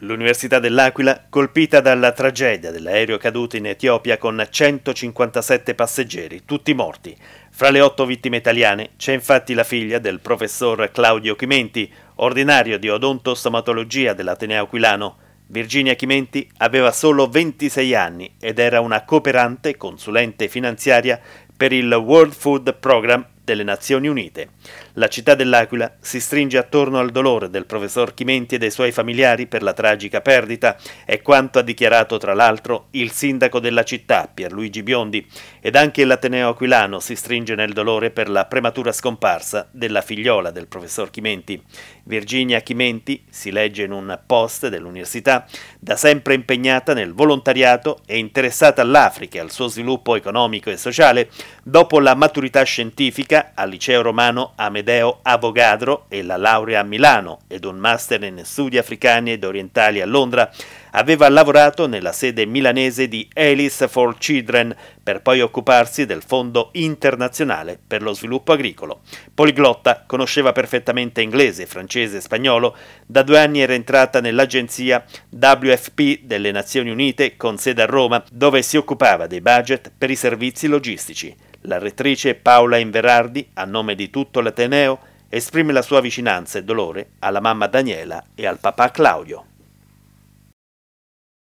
L'Università dell'Aquila, colpita dalla tragedia dell'aereo caduto in Etiopia con 157 passeggeri, tutti morti. Fra le otto vittime italiane c'è infatti la figlia del professor Claudio Chimenti, ordinario di odontostomatologia dell'Ateneo Aquilano. Virginia Chimenti aveva solo 26 anni ed era una cooperante consulente finanziaria per il World Food Program delle Nazioni Unite. La città dell'Aquila si stringe attorno al dolore del professor Chimenti e dei suoi familiari per la tragica perdita, è quanto ha dichiarato tra l'altro il sindaco della città, Pierluigi Biondi, ed anche l'Ateneo Aquilano si stringe nel dolore per la prematura scomparsa della figliola del professor Chimenti. Virginia Chimenti, si legge in un post dell'università, da sempre impegnata nel volontariato e interessata all'Africa e al suo sviluppo economico e sociale, dopo la maturità scientifica Luca al Liceo Romano Amedeo Avogadro e la laurea a Milano ed un master in studi africani ed orientali a Londra, aveva lavorato nella sede milanese di Alice for Children per poi occuparsi del Fondo internazionale per lo sviluppo agricolo. Poliglotta conosceva perfettamente inglese, francese e spagnolo, da due anni era entrata nell'agenzia WFP delle Nazioni Unite con sede a Roma, dove si occupava dei budget per i servizi logistici. La rettrice Paola Inverardi, a nome di tutto l'Ateneo, esprime la sua vicinanza e dolore alla mamma Daniela e al papà Claudio.